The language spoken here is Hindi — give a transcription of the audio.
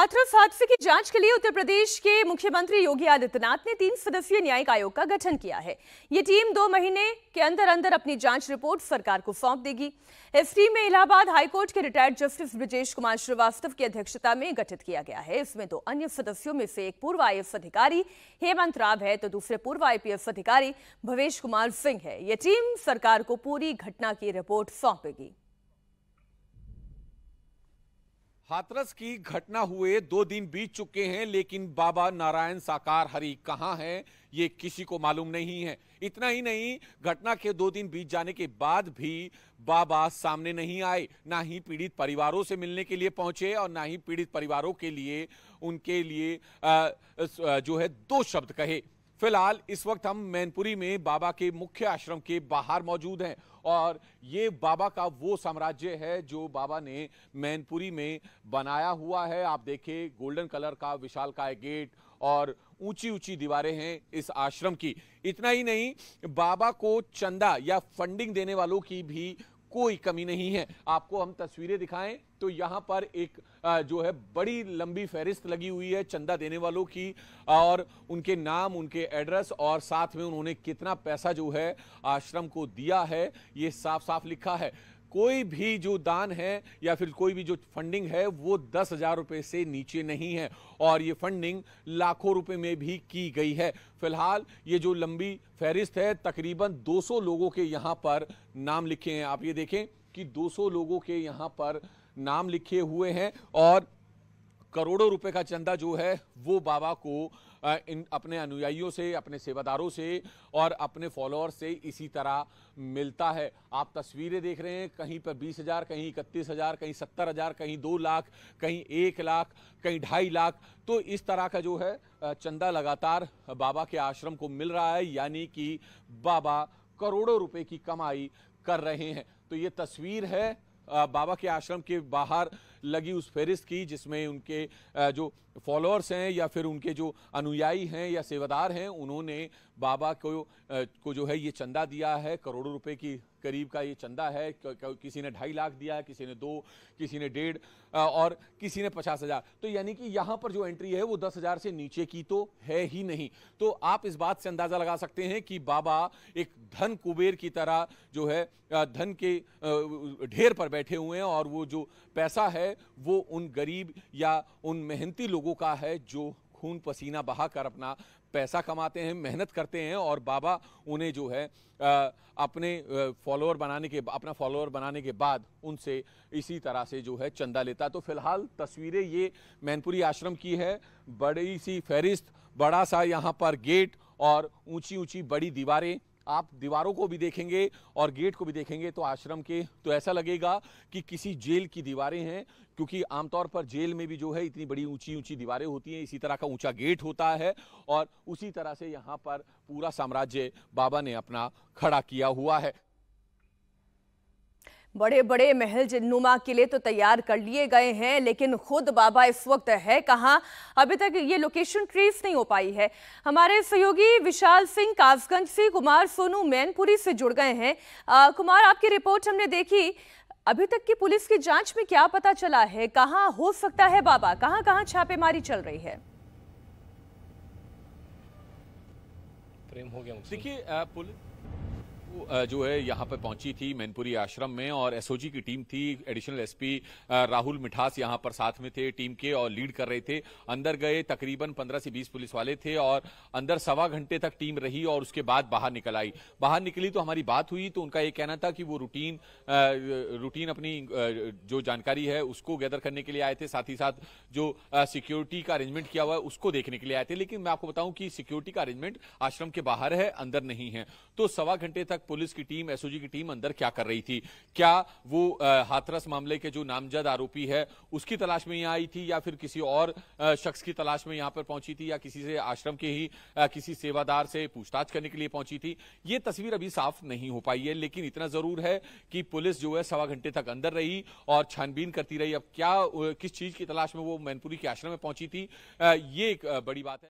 हाथरस हादसे की जांच के लिए उत्तर प्रदेश के मुख्यमंत्री योगी आदित्यनाथ ने तीन सदस्यीय न्यायिक आयोग का गठन किया है ये टीम दो महीने के अंदर अंदर अपनी जांच रिपोर्ट सरकार को सौंप देगी इस टीम में इलाहाबाद हाईकोर्ट के रिटायर्ड जस्टिस ब्रजेश कुमार श्रीवास्तव की अध्यक्षता में गठित किया गया है इसमें दो अन्य सदस्यों में से एक पूर्व आई अधिकारी हेमंत राव है तो दूसरे पूर्व आई अधिकारी भवेश कुमार सिंह है ये टीम सरकार को पूरी घटना की रिपोर्ट सौंपेगी हाथरस की घटना हुए दो दिन बीत चुके हैं लेकिन बाबा नारायण साकार हरि कहाँ हैं ये किसी को मालूम नहीं है इतना ही नहीं घटना के दो दिन बीत जाने के बाद भी बाबा सामने नहीं आए ना ही पीड़ित परिवारों से मिलने के लिए पहुंचे और ना ही पीड़ित परिवारों के लिए उनके लिए आ, जो है दो शब्द कहे फिलहाल इस वक्त हम मैनपुरी में बाबा के मुख्य आश्रम के बाहर मौजूद हैं और ये बाबा का वो साम्राज्य है जो बाबा ने मैनपुरी में बनाया हुआ है आप देखिए गोल्डन कलर का विशाल काय गेट और ऊंची ऊंची दीवारें हैं इस आश्रम की इतना ही नहीं बाबा को चंदा या फंडिंग देने वालों की भी कोई कमी नहीं है आपको हम तस्वीरें दिखाएं तो यहां पर एक जो है बड़ी लंबी फहरिस्त लगी हुई है चंदा देने वालों की और उनके नाम उनके एड्रेस और साथ में उन्होंने कितना पैसा जो है आश्रम को दिया है ये साफ साफ लिखा है कोई भी जो दान है या फिर कोई भी जो फंडिंग है वो दस हजार रुपये से नीचे नहीं है और ये फंडिंग लाखों रुपए में भी की गई है फिलहाल ये जो लंबी फहरिस्त है तकरीबन 200 लोगों के यहाँ पर नाम लिखे हैं आप ये देखें कि 200 लोगों के यहाँ पर नाम लिखे हुए हैं और करोड़ों रुपए का चंदा जो है वो बाबा को इन अपने अनुयायियों से अपने सेवादारों से और अपने फॉलोअर्स से इसी तरह मिलता है आप तस्वीरें देख रहे हैं कहीं पर बीस हज़ार कहीं इकतीस हज़ार कहीं सत्तर हज़ार कहीं दो लाख कहीं एक लाख कहीं ढाई लाख तो इस तरह का जो है चंदा लगातार बाबा के आश्रम को मिल रहा है यानी कि बाबा करोड़ों रुपये की कमाई कर रहे हैं तो ये तस्वीर है बाबा के आश्रम के बाहर लगी उस फहरिस्त की जिसमें उनके जो फॉलोअर्स हैं या फिर उनके जो अनुयायी हैं या सेवादार हैं उन्होंने बाबा को को जो है ये चंदा दिया है करोड़ों रुपए की करीब का ये चंदा है किसी ने ढाई लाख दिया है किसी ने दो किसी ने डेढ़ और किसी ने पचास हज़ार तो यानी कि यहाँ पर जो एंट्री है वो दस हज़ार से नीचे की तो है ही नहीं तो आप इस बात से अंदाज़ा लगा सकते हैं कि बाबा एक धन कुबेर की तरह जो है धन के ढेर पर बैठे हुए हैं और वो जो पैसा है वो उन गरीब या उन मेहनती लोगों का है जो खून पसीना बहाकर अपना पैसा कमाते हैं मेहनत करते हैं और बाबा उन्हें जो है अपने फॉलोअर बनाने के अपना फॉलोअर बनाने के बाद उनसे इसी तरह से जो है चंदा लेता तो फिलहाल तस्वीरें ये मैनपुरी आश्रम की है बड़ी सी फहरिस्त बड़ा सा यहाँ पर गेट और ऊंची ऊंची बड़ी दीवारें आप दीवारों को भी देखेंगे और गेट को भी देखेंगे तो आश्रम के तो ऐसा लगेगा कि किसी जेल की दीवारें हैं क्योंकि आमतौर पर जेल में भी जो है इतनी बड़ी ऊंची ऊंची दीवारें होती हैं इसी तरह का ऊंचा गेट होता है और उसी तरह से यहाँ पर पूरा साम्राज्य बाबा ने अपना खड़ा किया हुआ है बड़े बड़े महल नुमा किले तो तैयार कर लिए गए हैं लेकिन खुद बाबा इस वक्त है कहाँ अभी तक ये लोकेशन ट्रेस नहीं हो पाई है हमारे सहयोगी विशाल सिंह कासगंज से कुमार सोनू मैनपुरी से जुड़ गए हैं आ, कुमार आपकी रिपोर्ट हमने देखी अभी तक की पुलिस की जांच में क्या पता चला है कहाँ हो सकता है बाबा कहाँ कहाँ छापेमारी चल रही है प्रेम हो गया देखिए पुलिस जो है यहाँ पर पहुंची थी मैनपुरी आश्रम में और एसओजी की टीम थी एडिशनल एसपी राहुल मिठास यहाँ पर साथ में थे टीम के और लीड कर रहे थे अंदर गए तकरीबन 15 से 20 पुलिस वाले थे और अंदर सवा घंटे तक टीम रही और उसके बाद बाहर निकल आई बाहर निकली तो हमारी बात हुई तो उनका ये कहना था कि वो रूटीन रूटीन अपनी जो जानकारी है उसको गैदर करने के लिए आए थे साथ ही साथ जो सिक्योरिटी का अरेंजमेंट किया हुआ है उसको देखने के लिए आए थे लेकिन मैं आपको बताऊं कि सिक्योरिटी का अरेंजमेंट आश्रम के बाहर है अंदर नहीं है तो सवा घंटे तक तक पुलिस की टीम एसओजी की टीम अंदर क्या कर रही थी क्या वो हाथरस मामले के जो नामजद आरोपी है उसकी तलाश में यहाँ आई थी या फिर किसी और शख्स की तलाश में यहाँ पर पहुंची थी या किसी से आश्रम के ही किसी सेवादार से पूछताछ करने के लिए पहुंची थी ये तस्वीर अभी साफ नहीं हो पाई है लेकिन इतना जरूर है कि पुलिस जो है सवा घंटे तक अंदर रही और छानबीन करती रही अब क्या किस चीज की तलाश में वो मैनपुरी के आश्रम में पहुंची थी ये एक बड़ी बात है